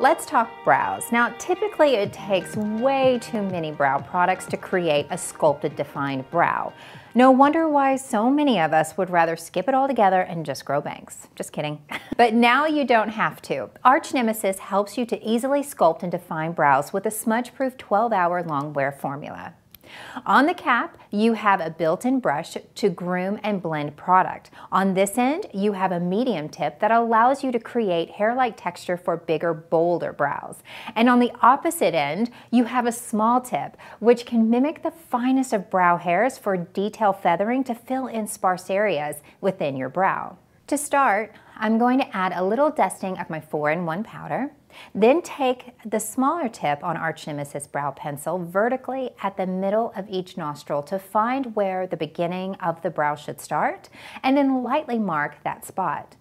Let's talk brows. Now, typically it takes way too many brow products to create a sculpted defined brow. No wonder why so many of us would rather skip it all together and just grow bangs. Just kidding. but now you don't have to. Arch Nemesis helps you to easily sculpt and define brows with a smudge-proof 12-hour long wear formula. On the cap, you have a built-in brush to groom and blend product. On this end, you have a medium tip that allows you to create hair-like texture for bigger, bolder brows. And on the opposite end, you have a small tip, which can mimic the finest of brow hairs for detail feathering to fill in sparse areas within your brow. To start, I'm going to add a little dusting of my 4-in-1 powder, then take the smaller tip on Arch Nemesis brow pencil vertically at the middle of each nostril to find where the beginning of the brow should start, and then lightly mark that spot.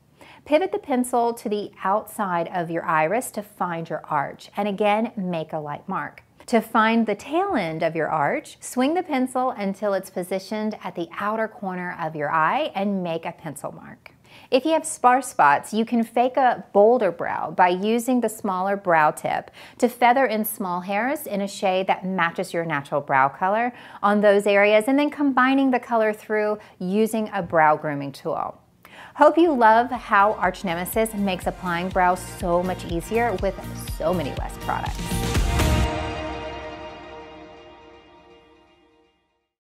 Pivot the pencil to the outside of your iris to find your arch, and again, make a light mark. To find the tail end of your arch, swing the pencil until it's positioned at the outer corner of your eye and make a pencil mark. If you have sparse spots, you can fake a bolder brow by using the smaller brow tip to feather in small hairs in a shade that matches your natural brow color on those areas and then combining the color through using a brow grooming tool. Hope you love how Arch Nemesis makes applying brows so much easier with so many less products.